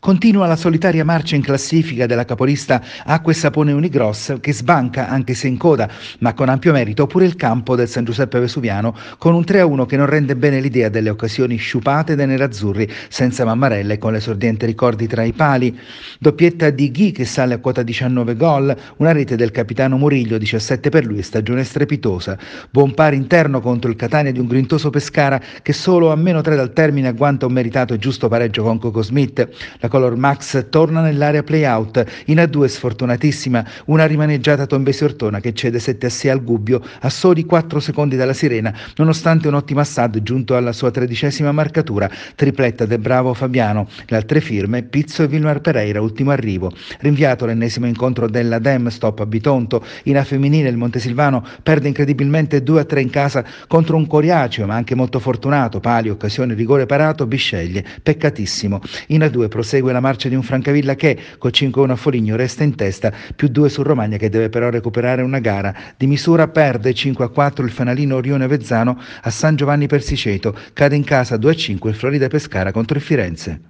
Continua la solitaria marcia in classifica della capolista Acque Sapone Unigross che sbanca anche se in coda, ma con ampio merito, pure il campo del San Giuseppe Vesuviano con un 3-1 che non rende bene l'idea delle occasioni sciupate dai nerazzurri senza Mammarelle con le sordiente ricordi tra i pali. Doppietta di Ghi che sale a quota 19 gol, una rete del capitano Muriglio 17 per lui, stagione strepitosa. Buon pari interno contro il Catania di un grintoso Pescara che solo a meno 3 dal termine agguanta un meritato e giusto pareggio con Coco Smith. La Color Max torna nell'area playout, in A2 sfortunatissima, una rimaneggiata Tombesi Ortona che cede 7 a 6 al Gubbio a soli 4 secondi dalla sirena, nonostante un ottimo assad giunto alla sua tredicesima marcatura, tripletta del bravo Fabiano, le altre firme Pizzo e Vilmar Pereira, ultimo arrivo. Rinviato l'ennesimo incontro della Dem Stop a Bitonto, in A femminile il Montesilvano perde incredibilmente 2 a 3 in casa contro un coriaceo ma anche molto fortunato, pali, occasione, rigore parato, Bisceglie, peccatissimo. In A2 prosegue segue la marcia di un Francavilla che, col 5-1 a Foligno, resta in testa, più 2 sul Romagna che deve però recuperare una gara. Di misura perde 5-4 il fanalino Orione Vezzano a San Giovanni Persiceto, cade in casa 2-5 il Florida Pescara contro il Firenze.